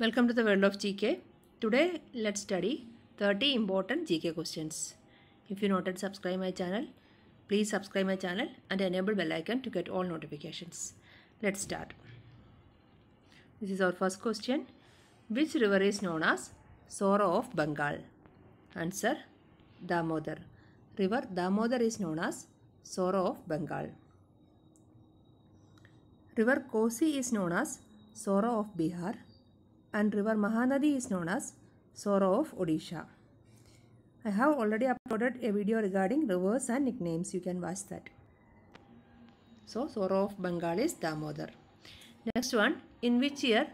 Welcome to the world of GK. Today let's study 30 important GK questions. If you not yet subscribe my channel, please subscribe my channel and enable bell icon to get all notifications. Let's start. This is our first question. Which river is known as Sora of Bengal? Answer Damodar. River Damodar is known as Sora of Bengal. River Kosi is known as Sora of Bihar and river Mahanadi is known as Sora of Odisha. I have already uploaded a video regarding rivers and nicknames. You can watch that. So, Sora of Bengal is Damodar. Next one, in which year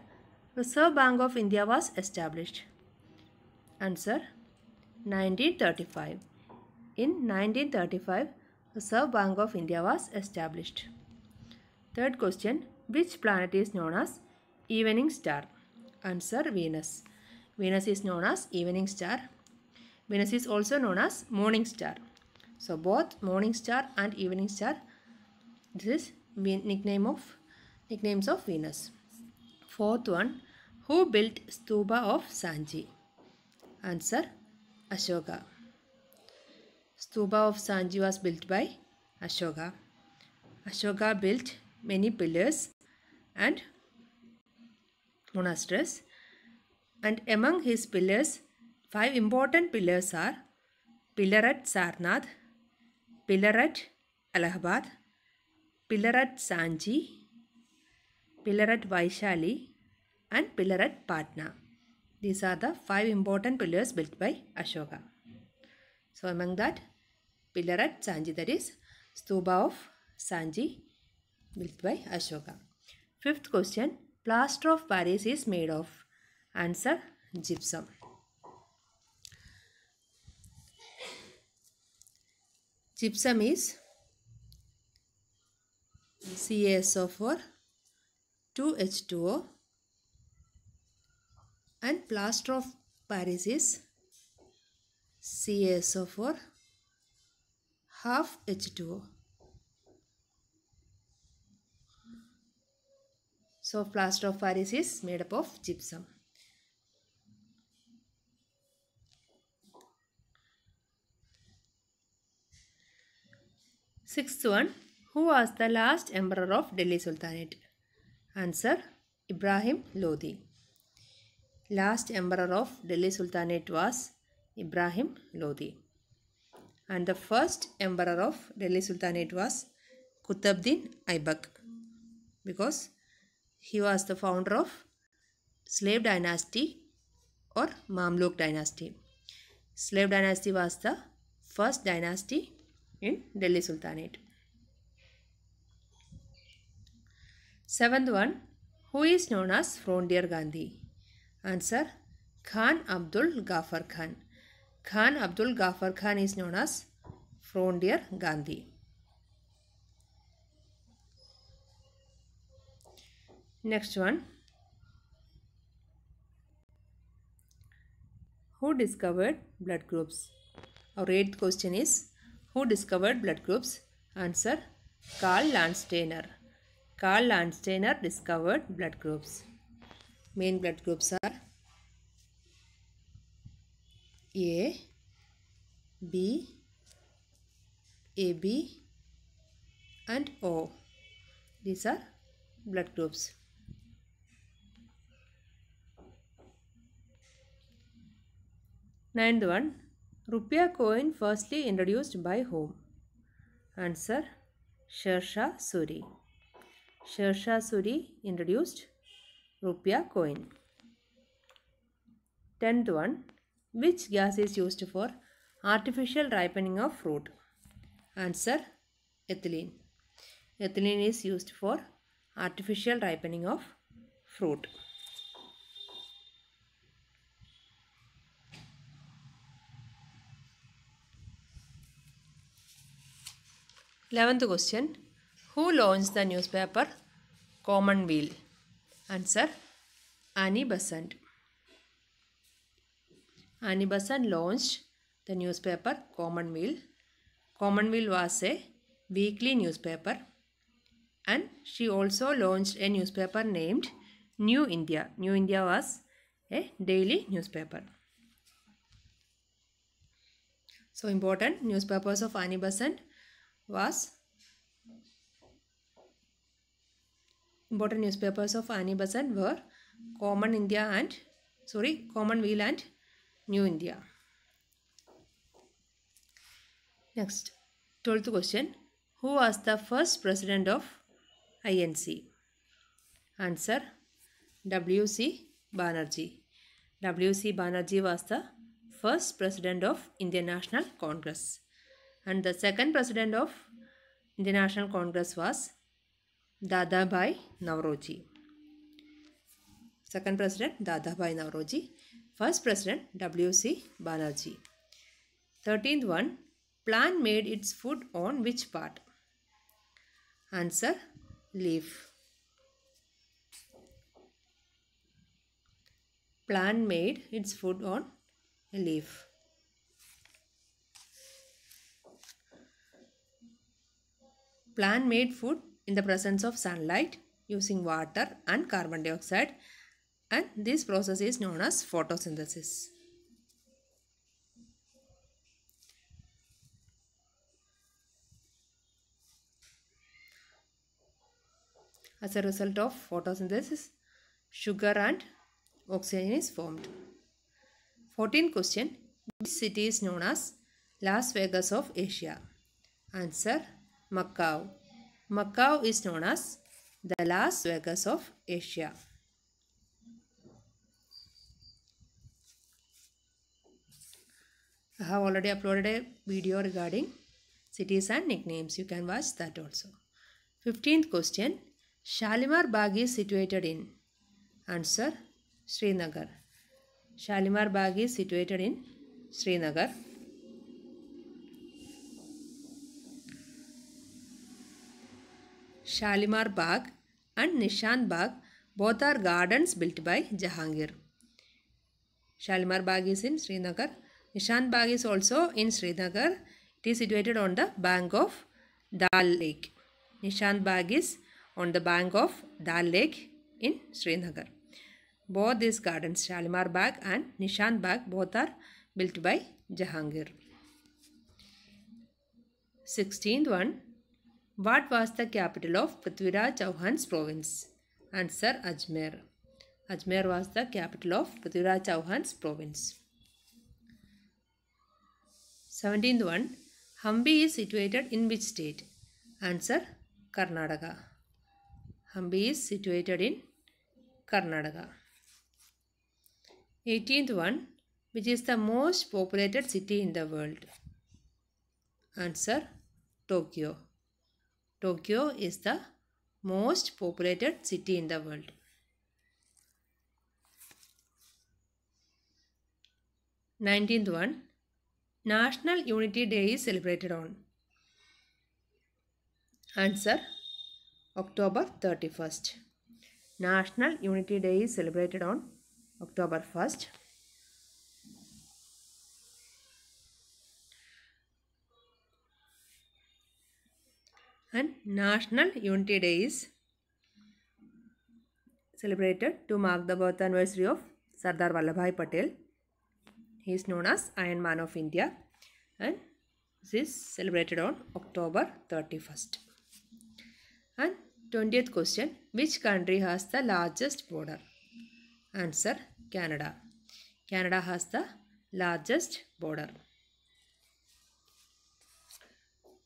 Reserve Bank of India was established? Answer, 1935. In 1935, Reserve Bank of India was established. Third question, which planet is known as Evening Star? Answer Venus. Venus is known as evening star. Venus is also known as morning star. So both morning star and evening star. This is nickname of nicknames of Venus. Fourth one, who built stupa of Sanji? Answer, Ashoka. Stupa of Sanji was built by Ashoka. Ashoka built many pillars and monasteries and among his pillars five important pillars are pillar at Sarnath, pillar at Allahabad, pillar at Sanji, pillar at Vaishali and pillar at Patna. These are the five important pillars built by Ashoka. So among that pillar at Sanji that is stupa of Sanji built by Ashoka. Fifth question plaster of Paris is made of? Answer gypsum. Gypsum is CaSO4, 2H2O and plaster of Paris is CaSO4, half H2O. So plaster of Paris is made up of gypsum. Sixth one, who was the last emperor of Delhi Sultanate? Answer, Ibrahim Lodi. Last emperor of Delhi Sultanate was Ibrahim Lodi. And the first emperor of Delhi Sultanate was Qutbuddin Aibak. Because He was the founder of slave dynasty or Mamluk dynasty. Slave dynasty was the first dynasty in Delhi Sultanate. Seventh one, who is known as Frontier Gandhi? Answer, Khan Abdul ghafar Khan. Khan Abdul ghafar Khan is known as Frontier Gandhi. Next one. Who discovered blood groups? Our eighth question is Who discovered blood groups? Answer Karl Landsteiner. Karl Landsteiner discovered blood groups. Main blood groups are A, B, AB and O. These are blood groups. Ninth one, Rupiah coin firstly introduced by whom? Answer, Shersha Suri. Shersha Suri introduced Rupiah coin. Tenth one, which gas is used for artificial ripening of fruit? Answer, ethylene. Ethylene is used for artificial ripening of fruit. Eleventh question. Who launched the newspaper Commonweal? Answer. Annie Besant. Annie Besant launched the newspaper Commonweal. Commonweal was a weekly newspaper and she also launched a newspaper named New India. New India was a daily newspaper. So important newspapers of Annie Besant was important newspapers of Annie Besant were Common India and sorry Common Commonweal and New India. Next, twelfth question: Who was the first president of INC? Answer: W. C. Banerjee. W. C. Banerjee was the first president of Indian National Congress and the second president of the National Congress was Dadabhai Nauroji. Second president Dadabhai Nauroji. First president W.C. Banerjee. Thirteenth one, plant made its food on which part? Answer, leaf. Plant made its food on leaf. Plant made food in the presence of sunlight using water and carbon dioxide and this process is known as photosynthesis. As a result of photosynthesis, sugar and oxygen is formed. 14 question. Which city is known as Las Vegas of Asia? Answer Macau. Macau is known as the Las Vegas of Asia. I have already uploaded a video regarding cities and nicknames. You can watch that also. 15th question. Shalimar Bagh is situated in? Answer. Srinagar. Shalimar Bagh is situated in Srinagar. Shalimar Bagh and Nishan Bagh both are gardens built by Jahangir. Shalimar Bagh is in Srinagar. Nishan Bagh is also in Srinagar. It is situated on the bank of Dal Lake. Nishan Bagh is on the bank of Dal Lake in Srinagar. Both these gardens, Shalimar Bagh and Nishan Bagh, both are built by Jahangir. Sixteenth one, What was the capital of Prithviraj Chauhan's province? Answer Ajmer. Ajmer was the capital of Prithviraj Chauhan's province. 17th one. Hambi is situated in which state? Answer Karnataka. Hambi is situated in Karnataka. 18th one. Which is the most populated city in the world? Answer Tokyo. Tokyo is the most populated city in the world. Nineteenth one, National Unity Day is celebrated on. Answer, October 31st. National Unity Day is celebrated on October 1st. and National Unity Day is celebrated to mark the birth anniversary of Sardar Vallabhai Patel. He is known as Iron Man of India and this is celebrated on October 31st. And 20th question, which country has the largest border? Answer, Canada. Canada has the largest border.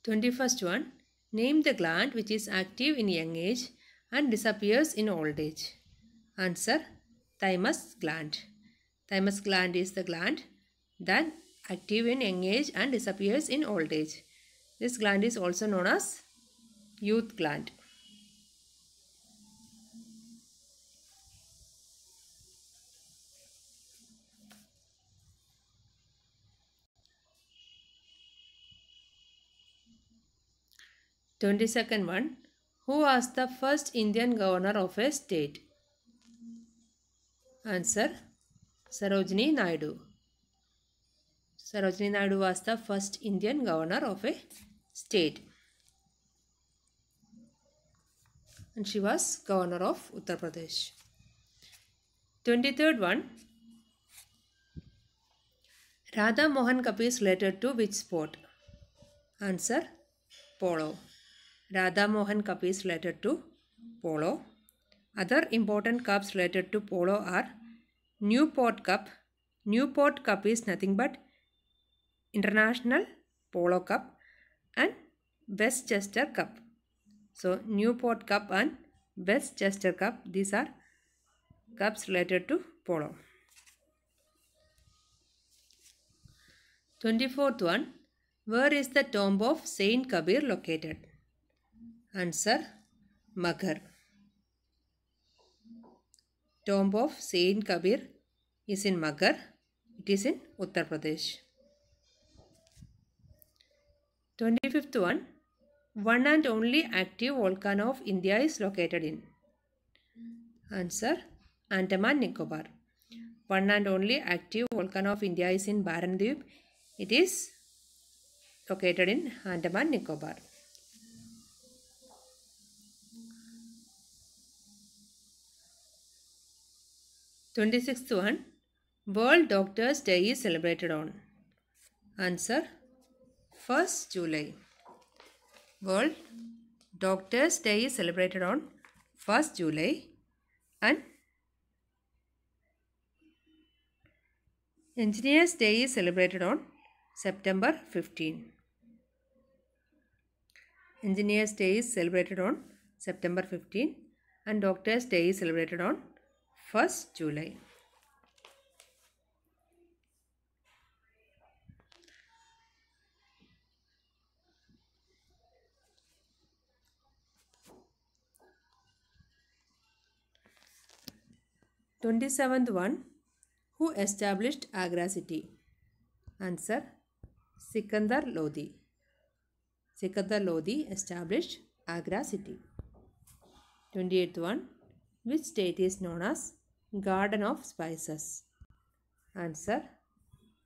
21st one, Name the gland which is active in young age and disappears in old age. Answer Thymus gland. Thymus gland is the gland that active in young age and disappears in old age. This gland is also known as youth gland. 22nd one, who was the first Indian governor of a state? Answer, Sarojini Naidu. Sarojini Naidu was the first Indian governor of a state. And she was governor of Uttar Pradesh. 23rd one, Radha Mohan Cup letter to which sport? Answer Polo. Mohan Cup is related to polo. Other important cups related to polo are Newport Cup. Newport Cup is nothing but International Polo Cup and Westchester Cup. So Newport Cup and Westchester Cup these are cups related to polo. 24th one Where is the tomb of Saint Kabir located? Answer Maghar tomb of Saint Kabir is in Magar. It is in Uttar Pradesh. 25th one. One and only active volcano of India is located in. Answer. Andaman Nicobar. One and only active volcano of India is in Barandip. It is located in Andaman Nicobar. 26th one World Doctors Day is celebrated on. Answer 1st July. World Doctors Day is celebrated on 1st July and Engineers Day is celebrated on September 15. Engineers Day is celebrated on September 15 and Doctors Day is celebrated on first July twenty seventh one who established Agra city answer Sikandar Lodi Sikandar Lodi established Agra city twenty eight one Which state is known as Garden of Spices? Answer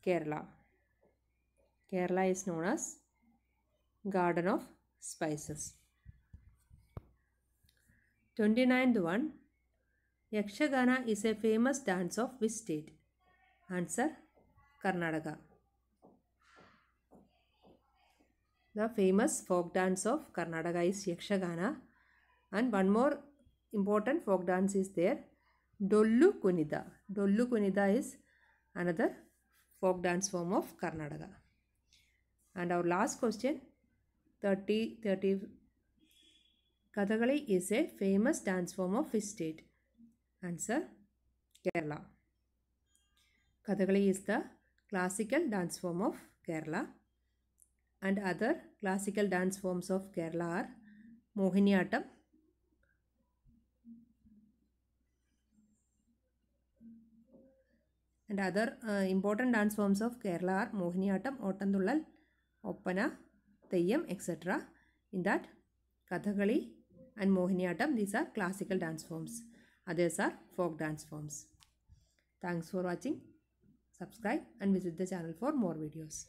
Kerala. Kerala is known as Garden of Spices. 29th one Yakshagana is a famous dance of which state? Answer Karnataka. The famous folk dance of Karnataka is Yakshagana and one more important folk dance is there. Dollu Kunida. Dollu Kunida is another folk dance form of Karnataka. And our last question 30 30 Kathakali is a famous dance form of which state? Answer Kerala. Kathakali is the classical dance form of Kerala. And other classical dance forms of Kerala are Mohiniyattam, And other uh, important dance forms of Kerala are Mohiniyattam, Ottandullal, Oppana, Theyyam, etc. In that, Kathakali and Mohiniyattam, these are classical dance forms. Others are folk dance forms. Thanks for watching. Subscribe and visit the channel for more videos.